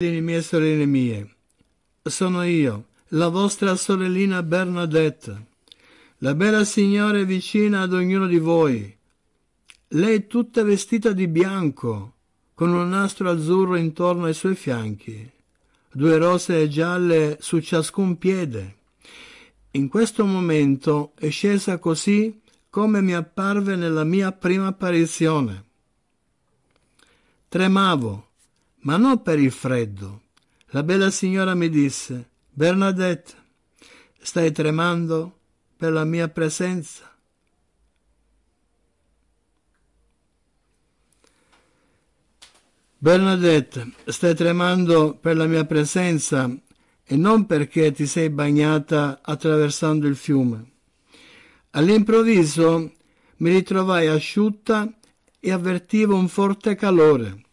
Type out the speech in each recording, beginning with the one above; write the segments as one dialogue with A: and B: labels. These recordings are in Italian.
A: mie sorelle mie, sono io, la vostra sorellina Bernadette. La bella signora è vicina ad ognuno di voi. Lei è tutta vestita di bianco, con un nastro azzurro intorno ai suoi fianchi, due rose gialle su ciascun piede. In questo momento è scesa così come mi apparve nella mia prima apparizione. Tremavo ma non per il freddo. La bella signora mi disse, Bernadette, stai tremando per la mia presenza? Bernadette, stai tremando per la mia presenza e non perché ti sei bagnata attraversando il fiume. All'improvviso mi ritrovai asciutta e avvertivo un forte calore.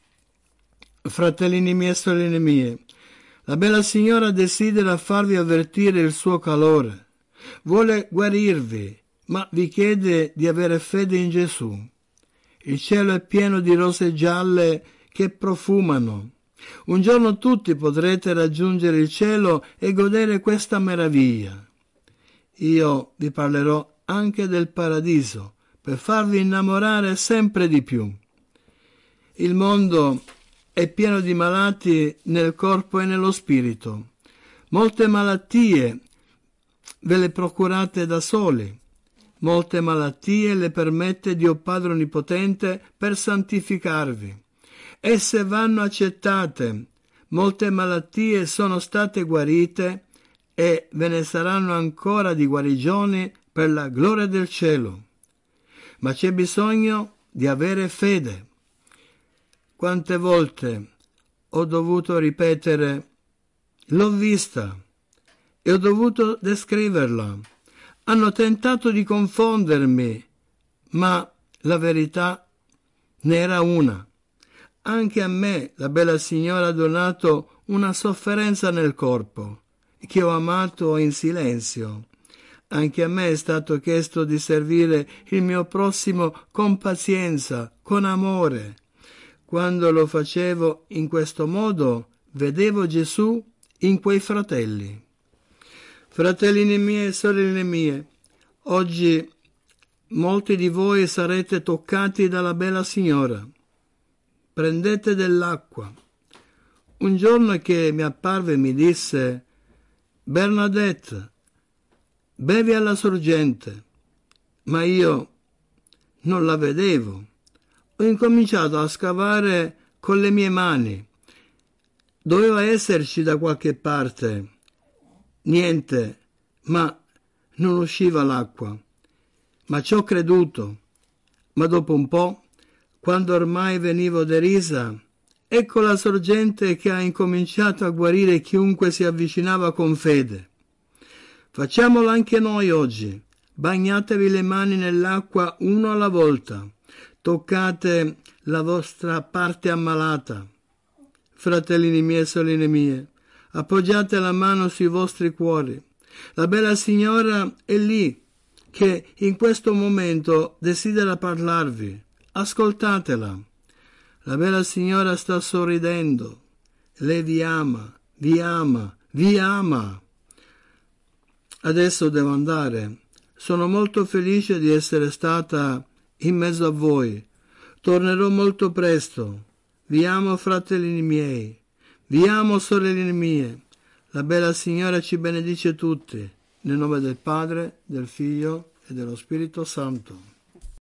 A: Fratellini miei e sorelle mie, la bella signora desidera farvi avvertire il suo calore, vuole guarirvi, ma vi chiede di avere fede in Gesù. Il cielo è pieno di rose gialle che profumano. Un giorno tutti potrete raggiungere il cielo e godere questa meraviglia. Io vi parlerò anche del paradiso, per farvi innamorare sempre di più. Il mondo è pieno di malati nel corpo e nello spirito. Molte malattie ve le procurate da soli. Molte malattie le permette Dio Padre Onnipotente per santificarvi. Esse vanno accettate. Molte malattie sono state guarite e ve ne saranno ancora di guarigioni per la gloria del cielo. Ma c'è bisogno di avere fede. Quante volte ho dovuto ripetere l'ho vista e ho dovuto descriverla. Hanno tentato di confondermi, ma la verità ne era una. Anche a me la bella signora ha donato una sofferenza nel corpo, che ho amato in silenzio. Anche a me è stato chiesto di servire il mio prossimo con pazienza, con amore, quando lo facevo in questo modo, vedevo Gesù in quei fratelli. Fratellini mie e sorelle mie, oggi molti di voi sarete toccati dalla bella signora. Prendete dell'acqua. Un giorno che mi apparve mi disse Bernadette, bevi alla sorgente, ma io non la vedevo ho incominciato a scavare con le mie mani. Doveva esserci da qualche parte. Niente, ma non usciva l'acqua. Ma ci ho creduto. Ma dopo un po', quando ormai venivo derisa, ecco la sorgente che ha incominciato a guarire chiunque si avvicinava con fede. Facciamolo anche noi oggi. Bagnatevi le mani nell'acqua uno alla volta toccate la vostra parte ammalata. Fratellini miei e sorelle mie, appoggiate la mano sui vostri cuori. La bella signora è lì che in questo momento desidera parlarvi. Ascoltatela. La bella signora sta sorridendo. Lei vi ama, vi ama, vi ama. Adesso devo andare. Sono molto felice di essere stata in mezzo a voi. Tornerò molto presto. Vi amo, fratellini miei. Vi amo, sorelline mie. La bella Signora ci benedice tutti. Nel nome del Padre, del Figlio e dello Spirito Santo.